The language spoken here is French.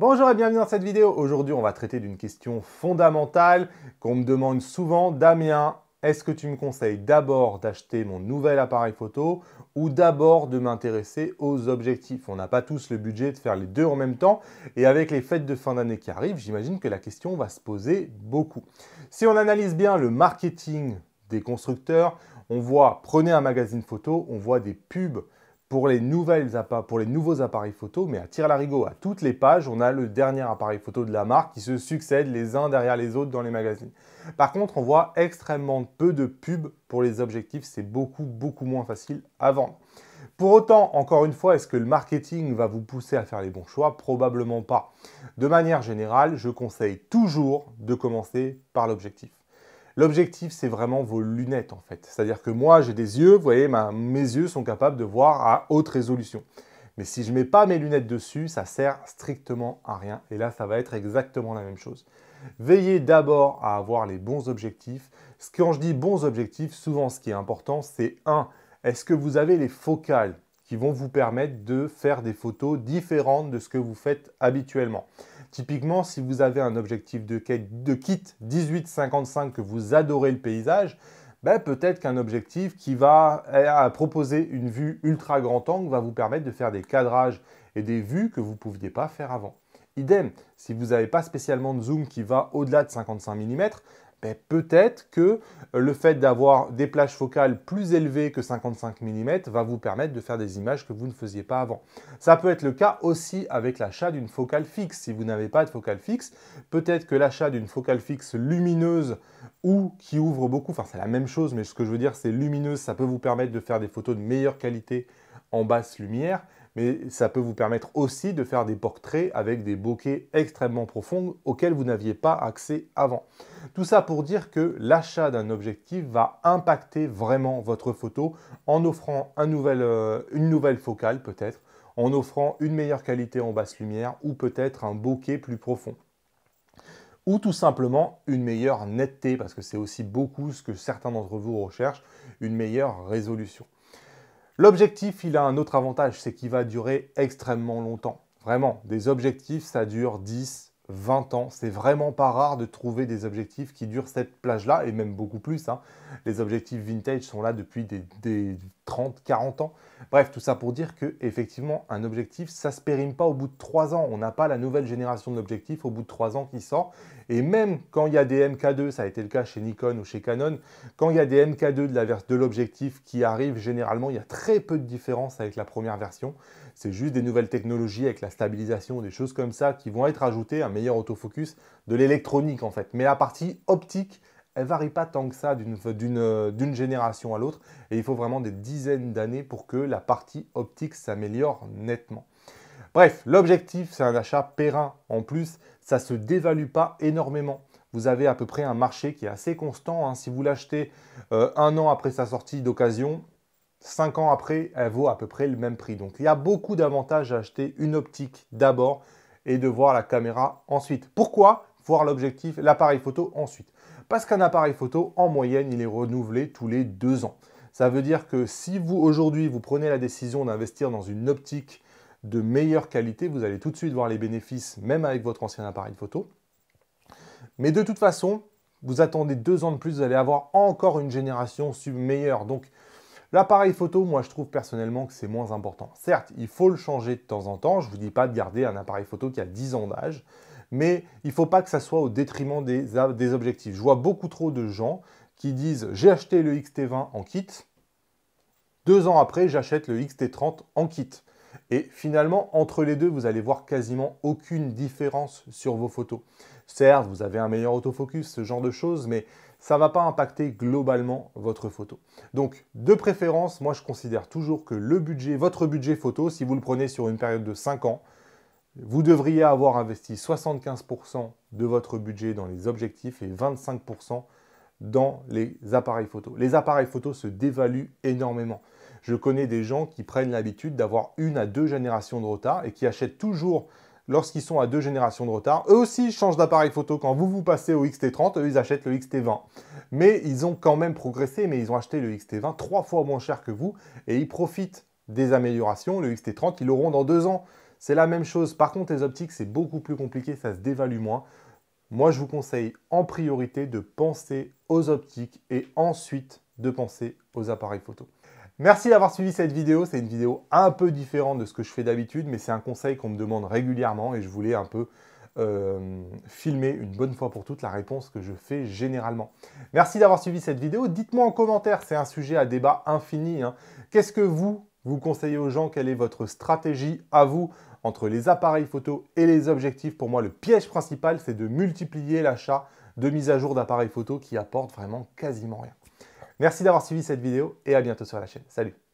Bonjour et bienvenue dans cette vidéo. Aujourd'hui, on va traiter d'une question fondamentale qu'on me demande souvent. Damien, est-ce que tu me conseilles d'abord d'acheter mon nouvel appareil photo ou d'abord de m'intéresser aux objectifs On n'a pas tous le budget de faire les deux en même temps et avec les fêtes de fin d'année qui arrivent, j'imagine que la question va se poser beaucoup. Si on analyse bien le marketing des constructeurs, on voit prenez un magazine photo, on voit des pubs pour les, nouvelles pour les nouveaux appareils photo, mais à tir larigot. À toutes les pages, on a le dernier appareil photo de la marque qui se succède les uns derrière les autres dans les magazines. Par contre, on voit extrêmement peu de pubs pour les objectifs. C'est beaucoup, beaucoup moins facile à vendre. Pour autant, encore une fois, est-ce que le marketing va vous pousser à faire les bons choix Probablement pas. De manière générale, je conseille toujours de commencer par l'objectif. L'objectif, c'est vraiment vos lunettes en fait. C'est-à-dire que moi, j'ai des yeux, vous voyez, mes yeux sont capables de voir à haute résolution. Mais si je ne mets pas mes lunettes dessus, ça sert strictement à rien. Et là, ça va être exactement la même chose. Veillez d'abord à avoir les bons objectifs. Quand je dis bons objectifs, souvent ce qui est important, c'est 1. Est-ce que vous avez les focales qui vont vous permettre de faire des photos différentes de ce que vous faites habituellement Typiquement, si vous avez un objectif de, kit 18-55 que vous adorez le paysage, ben, peut-être qu'un objectif qui va euh, proposer une vue ultra grand angle va vous permettre de faire des cadrages et des vues que vous ne pouviez pas faire avant. Idem, si vous n'avez pas spécialement de zoom qui va au-delà de 55 mm, ben, peut-être que euh, le fait d'avoir des plages focales plus élevées que 55 mm va vous permettre de faire des images que vous ne faisiez pas avant. Ça peut être le cas aussi avec l'achat d'une focale fixe. Si vous n'avez pas de focale fixe, peut-être que l'achat d'une focale fixe lumineuse ou qui ouvre beaucoup, enfin c'est la même chose, mais ce que je veux dire c'est lumineuse, ça peut vous permettre de faire des photos de meilleure qualité en basse lumière, mais ça peut vous permettre aussi de faire des portraits avec des bokeh extrêmement profonds auxquels vous n'aviez pas accès avant. Tout ça pour dire que l'achat d'un objectif va impacter vraiment votre photo en offrant euh, une nouvelle focale peut-être, en offrant une meilleure qualité en basse lumière ou peut-être un bokeh plus profond ou tout simplement une meilleure netteté, parce que c'est aussi beaucoup ce que certains d'entre vous recherchent, une meilleure résolution. L'objectif, il a un autre avantage, c'est qu'il va durer extrêmement longtemps. Vraiment, des objectifs, ça dure 10, 20 ans. C'est vraiment pas rare de trouver des objectifs qui durent cette plage-là, et même beaucoup plus. Hein. Les objectifs vintage sont là depuis des, 30, 40 ans. Bref, tout ça pour dire que effectivement, un objectif, ça se périme pas au bout de trois ans. On n'a pas la nouvelle génération d'objectifs au bout de trois ans qui sort. Et même quand il y a des MK2, ça a été le cas chez Nikon ou chez Canon, quand il y a des MK2 de l'objectif qui arrivent, généralement, il y a très peu de différence avec la première version. C'est juste des nouvelles technologies avec la stabilisation, des choses comme ça qui vont être ajoutées autofocus de l'électronique en fait. Mais la partie optique, elle varie pas tant que ça euh, d'une génération à l'autre. Et il faut vraiment des dizaines d'années pour que la partie optique s'améliore nettement. Bref, l'objectif, c'est un achat périn. En plus, ça se dévalue pas énormément. Vous avez à peu près un marché qui est assez constant. Hein. Si vous l'achetez euh, un an après sa sortie d'occasion, cinq ans après, elle vaut à peu près le même prix. Donc, il y a beaucoup d'avantages à acheter une optique d'abord et de voir la caméra ensuite. Pourquoi voir l'objectif, l'appareil photo ensuite Parce qu'un appareil photo, en moyenne, il est renouvelé tous les deux ans. Ça veut dire que si vous, aujourd'hui, vous prenez la décision d'investir dans une optique de meilleure qualité, vous allez tout de suite voir les bénéfices, même avec votre ancien appareil photo. Mais de toute façon, vous attendez deux ans de plus, vous allez avoir encore une génération meilleure. L'appareil photo, moi je trouve personnellement que c'est moins important. Certes, il faut le changer de temps en temps, je ne vous dis pas de garder un appareil photo qui a 10 ans d'âge, mais il ne faut pas que ça soit au détriment des, des objectifs. Je vois beaucoup trop de gens qui disent j'ai acheté le XT20 en kit, deux ans après j'achète le XT30 en kit. Et finalement, entre les deux, vous allez voir quasiment aucune différence sur vos photos. Certes, vous avez un meilleur autofocus, ce genre de choses, mais ça ne va pas impacter globalement votre photo. Donc de préférence, moi je considère toujours que le budget, votre budget photo, si vous le prenez sur une période de 5 ans, vous devriez avoir investi 75% de votre budget dans les objectifs et 25% dans les appareils photo. Les appareils photo se dévaluent énormément. Je connais des gens qui prennent l'habitude d'avoir une à deux générations de retard et qui achètent toujours lorsqu'ils sont à deux générations de retard. Eux aussi changent d'appareil photo. Quand vous vous passez au XT30, eux, ils achètent le XT20. Mais ils ont quand même progressé, mais ils ont acheté le XT20 trois fois moins cher que vous et ils profitent des améliorations. Le XT30, ils l'auront dans deux ans. C'est la même chose. Par contre, les optiques, c'est beaucoup plus compliqué, ça se dévalue moins. Moi, je vous conseille en priorité de penser aux optiques et ensuite de penser aux appareils photo. Merci d'avoir suivi cette vidéo, c'est une vidéo un peu différente de ce que je fais d'habitude, mais c'est un conseil qu'on me demande régulièrement et je voulais un peu euh, filmer une bonne fois pour toutes la réponse que je fais généralement. Merci d'avoir suivi cette vidéo, dites-moi en commentaire, c'est un sujet à débat infini. Hein. Qu'est-ce que vous, vous conseillez aux gens, quelle est votre stratégie à vous entre les appareils photo et les objectifs Pour moi, le piège principal, c'est de multiplier l'achat de mise à jour d'appareils photo qui apportent vraiment quasiment rien. Merci d'avoir suivi cette vidéo et à bientôt sur la chaîne. Salut